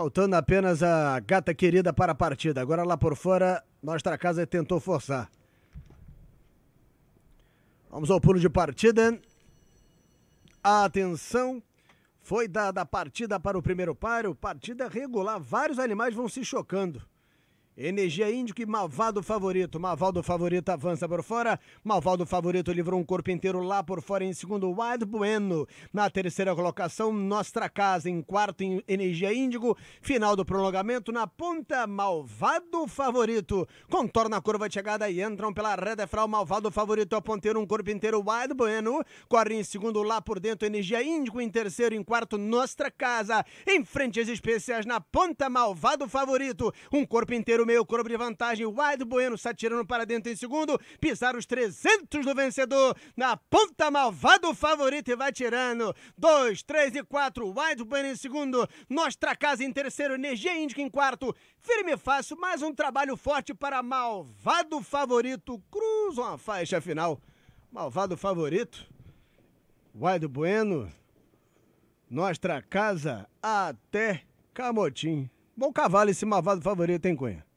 Faltando apenas a gata querida para a partida. Agora lá por fora, nossa casa tentou forçar. Vamos ao pulo de partida. Atenção. Foi dada a partida para o primeiro páreo. Partida regular. Vários animais vão se chocando. Energia Índico e Malvado Favorito. Malvado Favorito avança por fora. Malvado Favorito livrou um corpo inteiro lá por fora em segundo. Wild Bueno. Na terceira colocação, Nostra Casa. Em quarto, em Energia Índigo. Final do prolongamento na ponta. Malvado Favorito. Contorna a curva de chegada e entram pela reta fral. Malvado Favorito a ponteiro. Um corpo inteiro. Wild Bueno. Corre em segundo lá por dentro. Energia Índigo. Em terceiro, em quarto, Nostra Casa. Em frente, as especiais na ponta. Malvado Favorito. Um corpo inteiro meio, cobre vantagem. Wide Bueno sai tirando para dentro em segundo. Pisar os 300 do vencedor. Na ponta malvado favorito e vai tirando. 2, 3 e 4. Wide Bueno em segundo. Nostra Casa em terceiro. Energia Índica em quarto. Firme e fácil. Mais um trabalho forte para malvado favorito. Cruzam a faixa final. Malvado favorito. Wide Bueno. Nostra Casa até Camotim. Bom cavalo esse malvado favorito, hein, Cunha?